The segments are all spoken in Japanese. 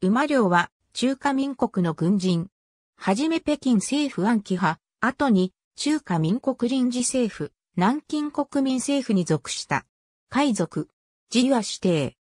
馬良は中華民国の軍人。はじめ北京政府暗記派、後に中華民国臨時政府、南京国民政府に属した。海賊、自由は指定。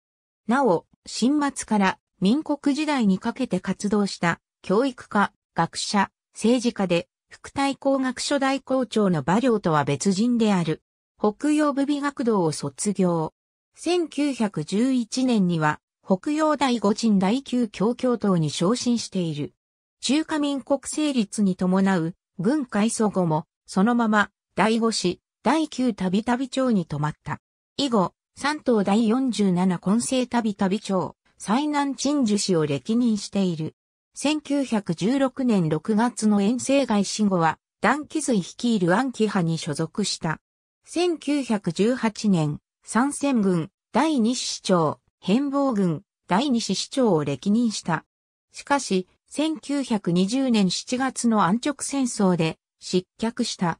なお、新末から民国時代にかけて活動した教育家、学者、政治家で副大工学所大校長の馬良とは別人である。北洋部美学堂を卒業。1911年には北洋第五鎮第九強共闘に昇進している。中華民国成立に伴う軍改装後も、そのまま第五市、第九旅旅町に泊まった。以後、三島第十七混成た旅た町、最南鎮守市を歴任している。1916年6月の遠征外死後は、段気水率いる暗記派に所属した。1918年、参戦軍、第二師長、変貌軍第二子市長を歴任した。しかし、1920年7月の安直戦争で失脚した。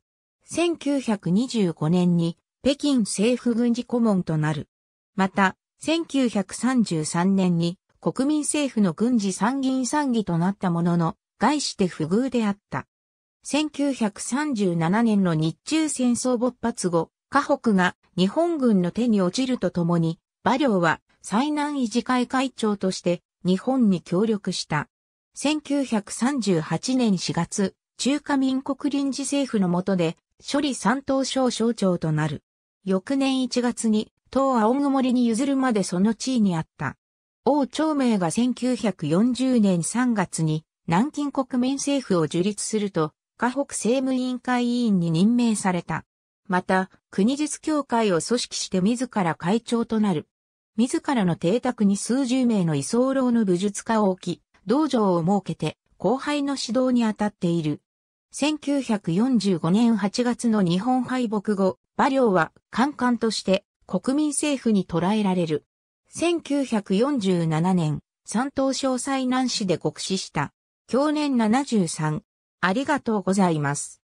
1925年に北京政府軍事顧問となる。また、1933年に国民政府の軍事参議院参議となったものの、外して不遇であった。1937年の日中戦争勃発後、河北が日本軍の手に落ちるとともに、馬領は災難維持会会長として日本に協力した。1938年4月、中華民国臨時政府の下で、処理三等省省長となる。翌年1月に、党青りに譲るまでその地位にあった。王長明が1940年3月に、南京国民政府を樹立すると、河北政務委員会委員に任命された。また、国実協会を組織して自ら会長となる。自らの邸宅に数十名の居候の武術家を置き、道場を設けて、後輩の指導に当たっている。1945年8月の日本敗北後、馬良は官官として国民政府に捕らえられる。1947年、山東省災難市で極死した。去年73。ありがとうございます。